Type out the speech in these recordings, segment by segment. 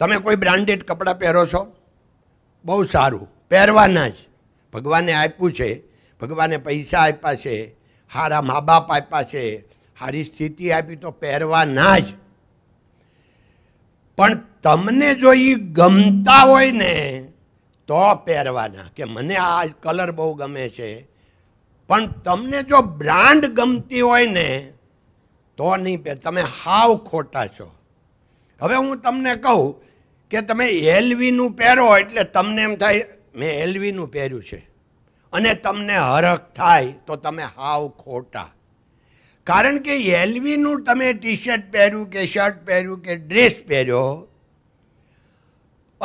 તમે કોઈ બ્રાન્ડેડ કપડાં પહેરો છો બહુ સારું પહેરવાના જ ભગવાને આપ્યું છે ભગવાને પૈસા આપ્યા છે સારા મા બાપ આપ્યા છે સારી સ્થિતિ આપી તો પહેરવાના જ પણ તમને જો એ ગમતા હોય ને તો પહેરવાના કે મને આ કલર બહુ ગમે છે પણ તમને જો બ્રાન્ડ ગમતી હોય ને તો નહીં પહેર તમે હાવ ખોટા છો હવે હું તમને કહું કે તમે એલવીનું પહેરો એટલે તમને એમ થાય મેં એલવીનું પહેર્યું છે અને તમને હરખ થાય તો તમે હાવ ખોટા કારણ કે એલવીનું તમે ટી શર્ટ પહેર્યું કે શર્ટ પહેર્યું કે ડ્રેસ પહેર્યો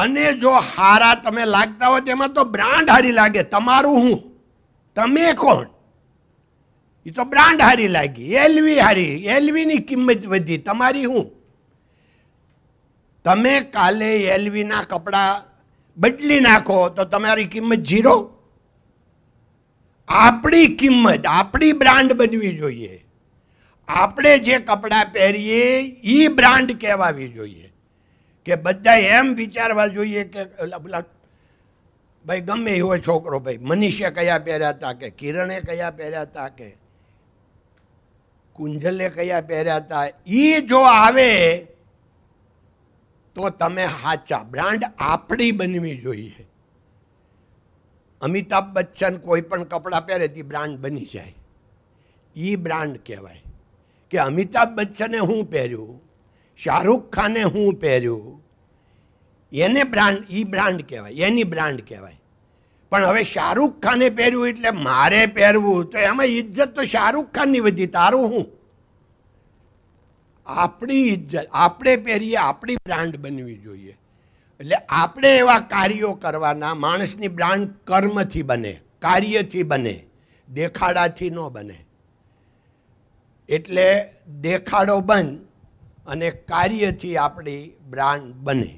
અને જો હારા તમે લાગતા હોય તેમાં તો બ્રાન્ડ હારી લાગે તમારું હું તમે કોણ એ તો બ્રાન્ડ હારી લાગી એલવી હારી એલવીની કિંમત વધી તમારી હું તમે કાલે એલવી ના કપડા બદલી નાખો તો તમારી કિંમત 0 આપડી કિંમત આપડી બ્રાન્ડ બનવી જોઈએ આપણે જે કપડા પહેરી ઈ બ્રાન્ડ કેવાવી જોઈએ કે બદાઈ એમ વિચારવા જોઈએ કે ભાઈ ગમ મે હોય છોકરો ભાઈ મનીષા કયા પહેર્યા તા કે કિરણે કયા પહેર્યા તા કે કુંજલે કયા પહેર્યા તા ઈ જો આવે તો તમે સાચા બ્રાન્ડ આપણી બનવી જોઈએ અમિતાભ બચ્ચન કોઈ પણ કપડાં પહેરે તે બ્રાન્ડ બની જાય એ બ્રાન્ડ કહેવાય કે અમિતાભ બચ્ચને હું પહેર્યું શાહરૂખ ખાને હું પહેર્યું એને બ્રાન્ડ એ બ્રાન્ડ કહેવાય એની બ્રાન્ડ કહેવાય પણ હવે શાહરૂખ ખાને પહેર્યું એટલે મારે પહેરવું તો એમાં ઇજ્જત તો શાહરૂખ ખાનની વધી તારું હું આપણી ઇજ્જત આપણે પહેરીએ આપણી બ્રાન્ડ બનવી જોઈએ એટલે આપણે એવા કાર્યો કરવાના માણસની બ્રાન્ડ કર્મથી બને કાર્યથી બને દેખાડાથી ન બને એટલે દેખાડો બંધ અને કાર્યથી આપણી બ્રાન્ડ બને